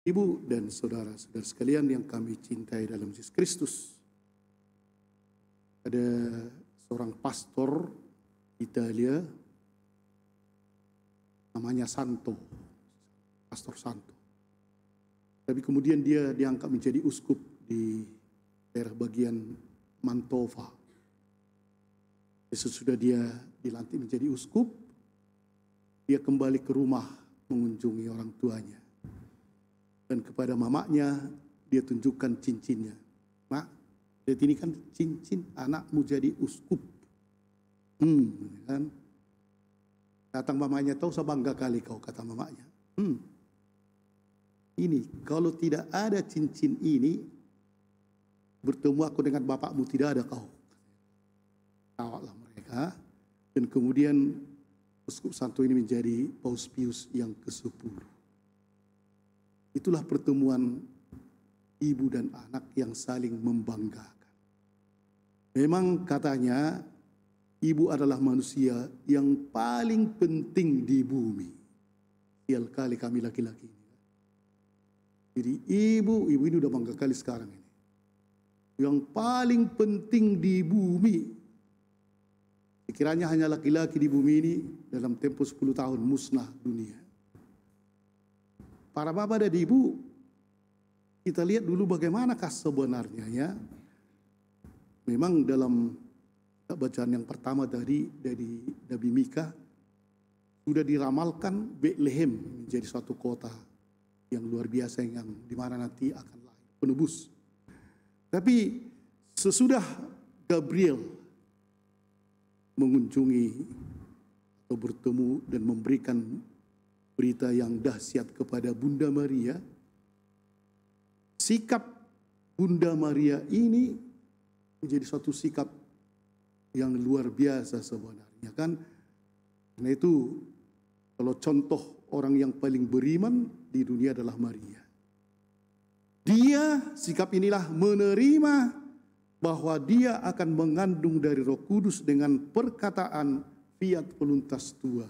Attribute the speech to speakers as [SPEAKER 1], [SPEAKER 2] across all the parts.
[SPEAKER 1] Ibu dan saudara-saudara sekalian yang kami cintai dalam Yesus Kristus. Ada seorang pastor Italia namanya Santo, Pastor Santo. Tapi kemudian dia diangkat menjadi uskup di daerah bagian Mantova. Sesudah dia dilantik menjadi uskup, dia kembali ke rumah mengunjungi orang tuanya dan kepada mamaknya dia tunjukkan cincinnya. Mak, lihat ini kan cincin anakmu jadi uskup. Hmm, kan? Datang mamanya tahu saya bangga kali kau kata mamanya. Hmm. Ini kalau tidak ada cincin ini bertemu aku dengan bapakmu tidak ada kau. Tawaklah mereka dan kemudian uskup santo ini menjadi Paus Pius yang ke-10. Itulah pertemuan ibu dan anak yang saling membanggakan. Memang katanya ibu adalah manusia yang paling penting di bumi. Sial kali kami laki-laki. Jadi ibu, ibu ini udah bangga kali sekarang ini. Yang paling penting di bumi. Sekiranya hanya laki-laki di bumi ini dalam tempo 10 tahun musnah dunia. Para bapak dan ibu, kita lihat dulu bagaimanakah sebenarnya ya. Memang dalam bacaan yang pertama dari dari Nabi Mika sudah diramalkan Bethlehem menjadi suatu kota yang luar biasa yang di mana nanti akan lahir penebus. Tapi sesudah Gabriel mengunjungi atau bertemu dan memberikan berita yang dahsyat kepada Bunda Maria. Sikap Bunda Maria ini menjadi suatu sikap yang luar biasa sebenarnya kan. Karena itu kalau contoh orang yang paling beriman di dunia adalah Maria. Dia sikap inilah menerima bahwa dia akan mengandung dari Roh Kudus dengan perkataan fiat peluntas tua.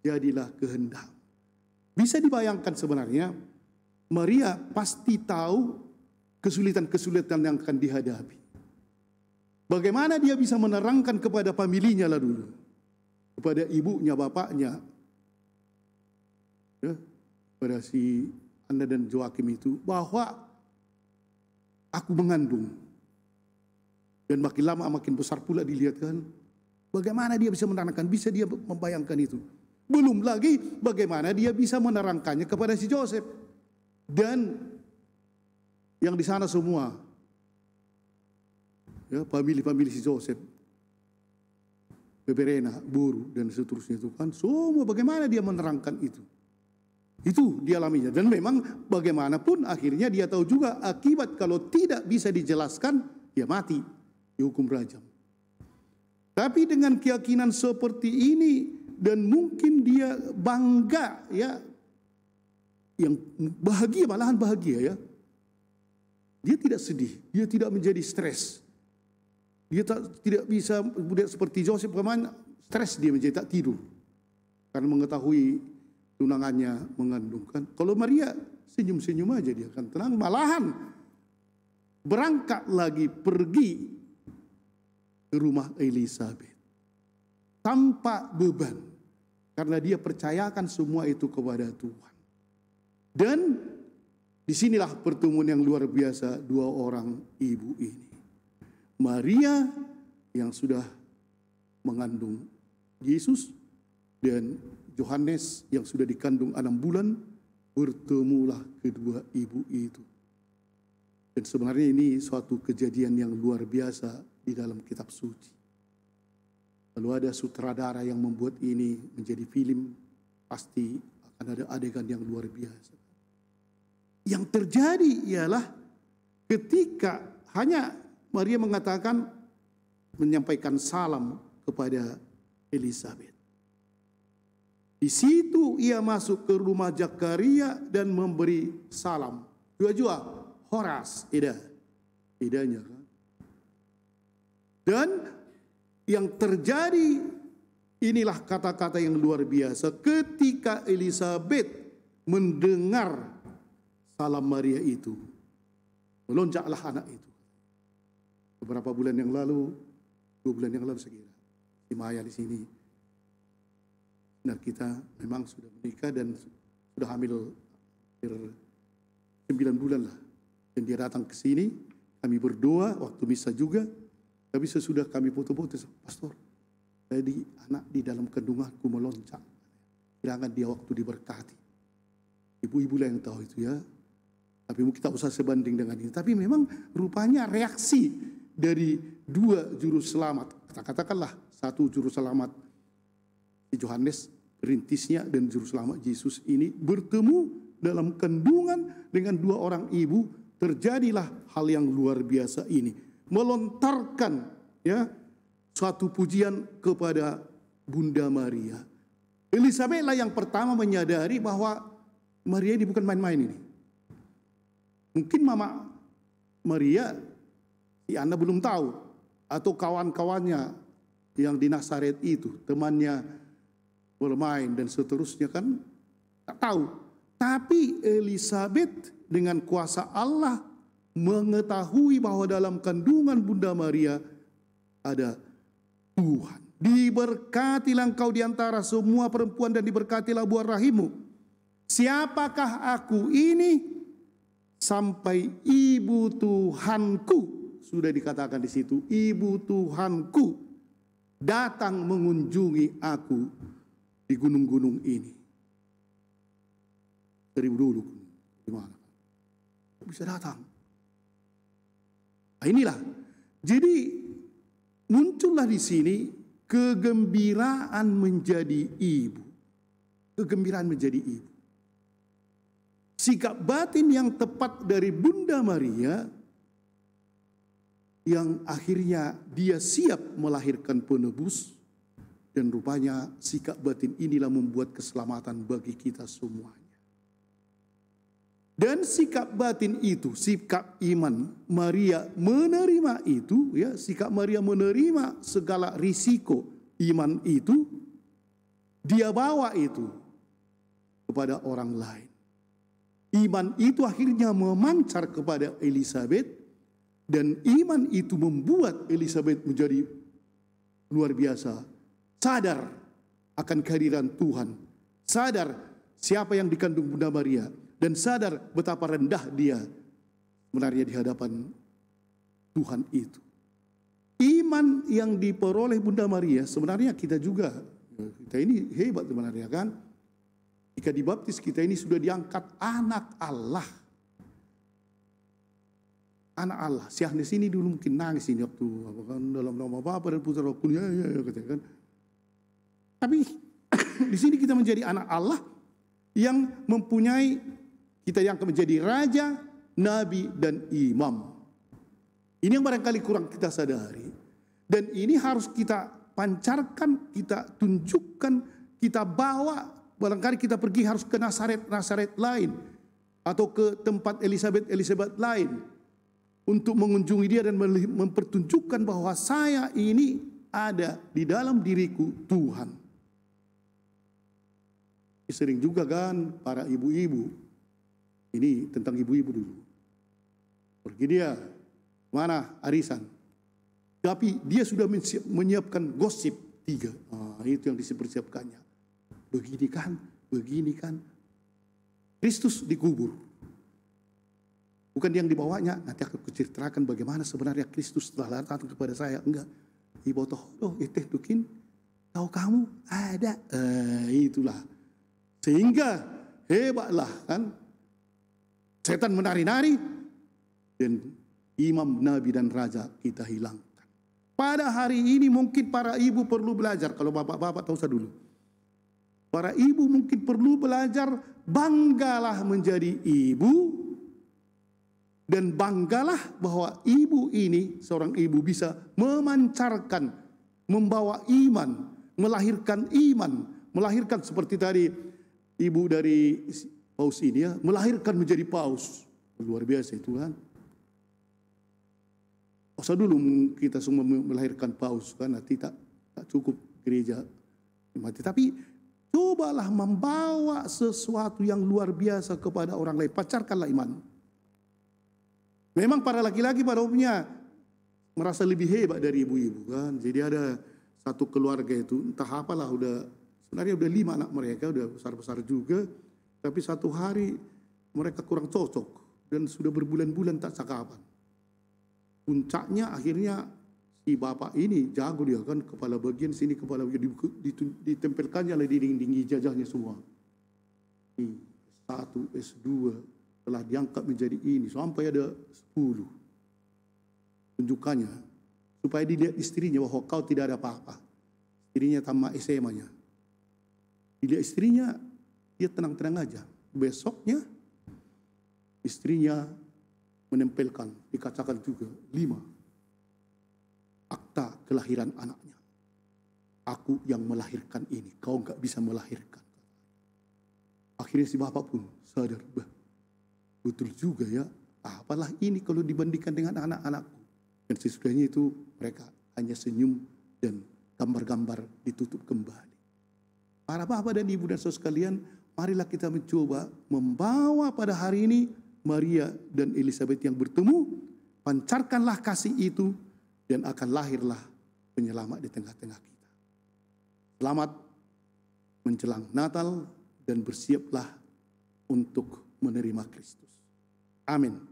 [SPEAKER 1] Jadilah kehendak. Bisa dibayangkan sebenarnya Maria pasti tahu kesulitan-kesulitan yang akan dihadapi. Bagaimana dia bisa menerangkan kepada familinya lah dulu. Kepada ibunya, bapaknya. Ya, kepada si Anda dan Joakim itu. Bahwa aku mengandung. Dan makin lama makin besar pula dilihatkan. Bagaimana dia bisa menerangkan? Bisa dia membayangkan itu? Belum lagi bagaimana dia bisa menerangkannya kepada si Joseph. Dan yang di sana semua, ya, famili-famili si Joseph, beberena, buru, dan seterusnya itu kan. Semua bagaimana dia menerangkan itu. Itu dialaminya. Dan memang bagaimanapun akhirnya dia tahu juga akibat kalau tidak bisa dijelaskan, dia mati. Dihukum rajam. Tapi dengan keyakinan seperti ini, dan mungkin dia bangga ya yang bahagia malahan bahagia ya dia tidak sedih dia tidak menjadi stres dia tak, tidak bisa budak seperti Joseph kemana stres dia menjadi tak tidur karena mengetahui tunangannya mengandungkan kalau Maria senyum-senyum aja dia akan tenang malahan berangkat lagi pergi ke rumah Elizabeth tanpa beban karena dia percayakan semua itu kepada Tuhan. Dan disinilah pertemuan yang luar biasa dua orang ibu ini. Maria yang sudah mengandung Yesus dan Yohanes yang sudah dikandung enam bulan bertemulah kedua ibu itu. Dan sebenarnya ini suatu kejadian yang luar biasa di dalam kitab suci. Kalau ada sutradara yang membuat ini menjadi film, pasti akan ada adegan yang luar biasa. Yang terjadi ialah ketika hanya Maria mengatakan menyampaikan salam kepada Elizabeth. Di situ ia masuk ke rumah Jakaria dan memberi salam. Jua-jua, Horas, tidak. Tidaknya kan. Dan yang terjadi inilah kata-kata yang luar biasa ketika Elizabeth mendengar salam Maria itu. Melonjaklah anak itu. Beberapa bulan yang lalu, dua bulan yang lalu sekira. Si Maya di sini. dan kita memang sudah menikah dan sudah hamil hampir sembilan bulan lah. Dan dia datang ke sini, kami berdoa, waktu misa juga, tapi sesudah kami putus-putus, pastor, saya anak di dalam kandunganku meloncat. Sedangkan dia waktu diberkati. Ibu-ibu lah yang tahu itu ya. Tapi kita usah sebanding dengan ini. Tapi memang rupanya reaksi dari dua juru selamat. Katakanlah satu juru selamat Johannes rintisnya dan juru selamat Yesus ini bertemu dalam kandungan dengan dua orang ibu terjadilah hal yang luar biasa ini melontarkan ya suatu pujian kepada Bunda Maria. Elizabeth lah yang pertama menyadari bahwa Maria ini bukan main-main ini. Mungkin Mama Maria, ya Anda belum tahu, atau kawan-kawannya yang di Nasaret itu, temannya bermain dan seterusnya kan tak tahu. Tapi Elizabeth dengan kuasa Allah mengetahui bahwa dalam kandungan Bunda Maria ada Tuhan. Diberkatilah engkau di antara semua perempuan dan diberkatilah buah rahimmu. Siapakah aku ini sampai ibu Tuhanku sudah dikatakan di situ ibu Tuhanku datang mengunjungi aku di gunung-gunung ini. Dari dulu gimana? Bisa datang. Nah, inilah. Jadi muncullah di sini kegembiraan menjadi ibu. Kegembiraan menjadi ibu. Sikap batin yang tepat dari Bunda Maria yang akhirnya dia siap melahirkan penebus dan rupanya sikap batin inilah membuat keselamatan bagi kita semua. Dan sikap batin itu, sikap iman, Maria menerima itu, ya, sikap Maria menerima segala risiko iman itu, dia bawa itu kepada orang lain. Iman itu akhirnya memancar kepada Elizabeth dan iman itu membuat Elizabeth menjadi luar biasa, sadar akan kehadiran Tuhan, sadar siapa yang dikandung Bunda Maria, dan sadar betapa rendah dia menari di hadapan Tuhan itu. Iman yang diperoleh Bunda Maria sebenarnya kita juga kita ini hebat sebenarnya kan. Jika dibaptis kita ini sudah diangkat anak Allah. Anak Allah. di sini dulu mungkin nangis ini waktu apa kan dalam nama Bapa dan Putra Roh Kudus ya, ya, ya katanya kan. Tapi di sini kita menjadi anak Allah yang mempunyai kita yang menjadi raja, nabi dan imam. Ini yang barangkali kurang kita sadari. Dan ini harus kita pancarkan, kita tunjukkan, kita bawa. Barangkali kita pergi harus ke Nasaret-Nasaret lain. Atau ke tempat Elizabeth-Elizabeth lain. Untuk mengunjungi dia dan mempertunjukkan bahwa saya ini ada di dalam diriku Tuhan. Sering juga kan para ibu-ibu ini tentang ibu-ibu dulu. Pergi dia. Mana arisan? Tapi dia sudah menyiapkan gosip tiga. Nah, itu yang disiapkannya. Begini kan, begini kan. Kristus dikubur. Bukan yang dibawanya. Nanti aku ceritakan bagaimana sebenarnya Kristus telah datang kepada saya. Enggak. Ibu toh, oh itu tukin. Tahu kamu ada. Eh, itulah. Sehingga hebatlah kan Setan menari-nari dan imam, nabi dan raja kita hilangkan. Pada hari ini mungkin para ibu perlu belajar. Kalau bapak-bapak tahu saya dulu. Para ibu mungkin perlu belajar banggalah menjadi ibu dan banggalah bahwa ibu ini seorang ibu bisa memancarkan, membawa iman, melahirkan iman, melahirkan seperti tadi ibu dari Paus ini ya, melahirkan menjadi paus. Luar biasa itu kan. Masa dulu kita semua melahirkan paus kan, nanti tak, tak cukup gereja mati. Tapi cobalah membawa sesuatu yang luar biasa kepada orang lain. Pacarkanlah iman. Memang para laki-laki pada umumnya merasa lebih hebat dari ibu-ibu kan. Jadi ada satu keluarga itu entah apalah udah sebenarnya udah lima anak mereka udah besar-besar juga tapi satu hari mereka kurang cocok dan sudah berbulan-bulan tak cakapan. Puncaknya akhirnya si bapak ini jago dia kan kepala bagian sini kepala bagian ditempelkannya lah di dinding jajahnya semua. Ini satu, S2 telah diangkat menjadi ini sampai ada 10. Tunjukkannya supaya dilihat istrinya bahwa kau tidak ada apa-apa. Istrinya tambah SMA-nya. Dilihat istrinya dia tenang-tenang aja. Besoknya istrinya menempelkan, dikatakan juga lima akta kelahiran anaknya. Aku yang melahirkan ini, kau nggak bisa melahirkan. Akhirnya si bapak pun sadar, bah, betul juga ya, apalah ini kalau dibandingkan dengan anak-anakku. Dan sesudahnya itu mereka hanya senyum dan gambar-gambar ditutup kembali. Para bapak dan ibu dan saudara sekalian, marilah kita mencoba membawa pada hari ini Maria dan Elizabeth yang bertemu. Pancarkanlah kasih itu dan akan lahirlah penyelamat di tengah-tengah kita. Selamat menjelang Natal dan bersiaplah untuk menerima Kristus. Amin.